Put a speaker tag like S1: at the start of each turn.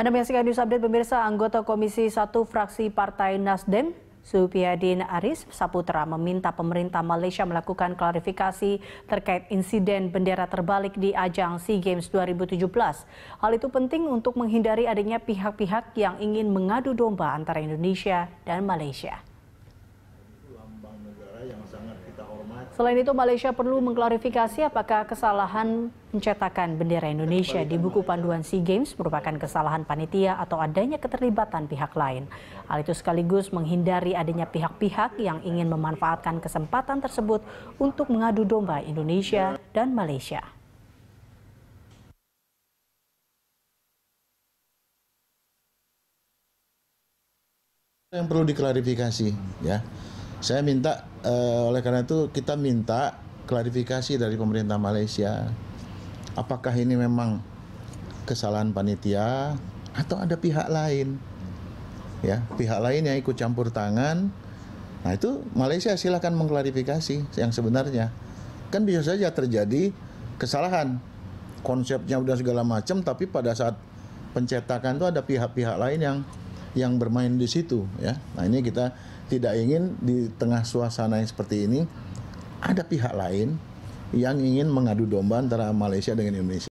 S1: Anda menyaksikan news update pemirsa anggota Komisi 1 fraksi Partai Nasdem Supiadin Aris Saputra meminta pemerintah Malaysia melakukan klarifikasi terkait insiden bendera terbalik di ajang SEA Games 2017. Hal itu penting untuk menghindari adanya pihak-pihak yang ingin mengadu domba antara Indonesia dan Malaysia. Selain itu, Malaysia perlu mengklarifikasi apakah kesalahan pencetakan bendera Indonesia di buku panduan SEA Games merupakan kesalahan panitia atau adanya keterlibatan pihak lain. Hal itu sekaligus menghindari adanya pihak-pihak yang ingin memanfaatkan kesempatan tersebut untuk mengadu domba Indonesia dan Malaysia.
S2: yang perlu diklarifikasi ya saya minta eh, oleh karena itu kita minta klarifikasi dari pemerintah Malaysia. Apakah ini memang kesalahan panitia atau ada pihak lain? Ya, pihak lain yang ikut campur tangan. Nah, itu Malaysia silahkan mengklarifikasi yang sebenarnya. Kan bisa saja terjadi kesalahan. Konsepnya udah segala macam tapi pada saat pencetakan itu ada pihak-pihak lain yang yang bermain di situ ya. Nah ini kita tidak ingin di tengah suasana yang seperti ini ada pihak lain yang ingin mengadu domba antara Malaysia dengan Indonesia.